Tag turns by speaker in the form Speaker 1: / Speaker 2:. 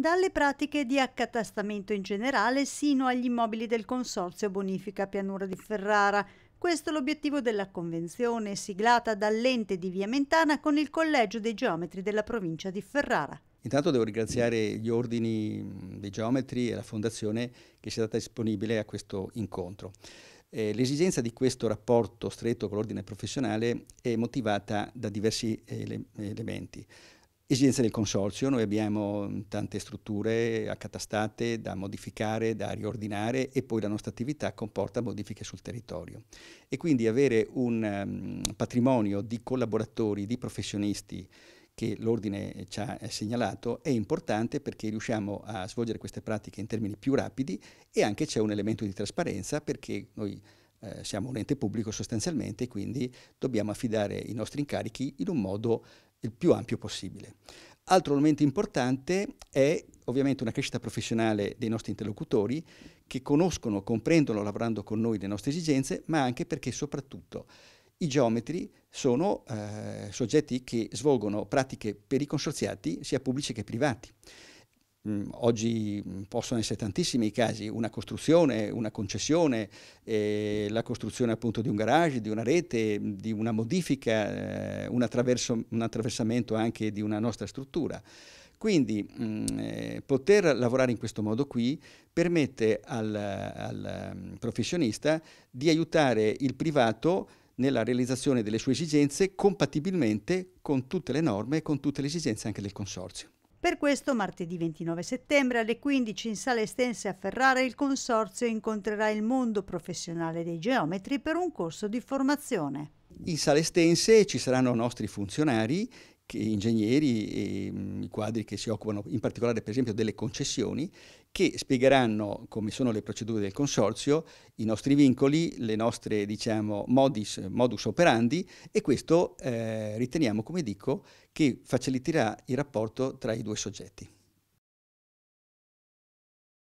Speaker 1: dalle pratiche di accatastamento in generale sino agli immobili del Consorzio Bonifica Pianura di Ferrara. Questo è l'obiettivo della convenzione siglata dall'ente di Via Mentana con il Collegio dei Geometri della provincia di Ferrara.
Speaker 2: Intanto devo ringraziare gli ordini dei geometri e la fondazione che si è data disponibile a questo incontro. Eh, l'esigenza di questo rapporto stretto con l'ordine professionale è motivata da diversi ele elementi. Esigenze del consorzio, noi abbiamo mm, tante strutture accatastate da modificare, da riordinare e poi la nostra attività comporta modifiche sul territorio. E quindi avere un um, patrimonio di collaboratori, di professionisti che l'ordine ci ha eh, segnalato è importante perché riusciamo a svolgere queste pratiche in termini più rapidi e anche c'è un elemento di trasparenza perché noi eh, siamo un ente pubblico sostanzialmente, e quindi dobbiamo affidare i nostri incarichi in un modo il più ampio possibile. Altro elemento importante è ovviamente una crescita professionale dei nostri interlocutori che conoscono, comprendono lavorando con noi le nostre esigenze, ma anche perché soprattutto i geometri sono eh, soggetti che svolgono pratiche per i consorziati sia pubblici che privati. Oggi possono essere tantissimi i casi, una costruzione, una concessione, eh, la costruzione appunto di un garage, di una rete, di una modifica, eh, un, un, attraversamento anche di una nostra struttura. Quindi mh, eh, poter lavorare in questo modo qui permette al, al professionista di aiutare il privato nella realizzazione delle sue esigenze compatibilmente con tutte le norme e con tutte le esigenze anche del consorzio.
Speaker 1: Per questo martedì 29 settembre alle 15 in sale estense a Ferrara il Consorzio incontrerà il mondo professionale dei geometri per un corso di formazione.
Speaker 2: In sale estense ci saranno nostri funzionari ingegneri, e, mh, mm, quadri che si occupano in particolare per esempio delle concessioni, che spiegheranno come sono le procedure del consorzio, i nostri vincoli, le nostre diciamo, modis, modus operandi e questo eh, riteniamo, come dico, che faciliterà il rapporto tra i due soggetti.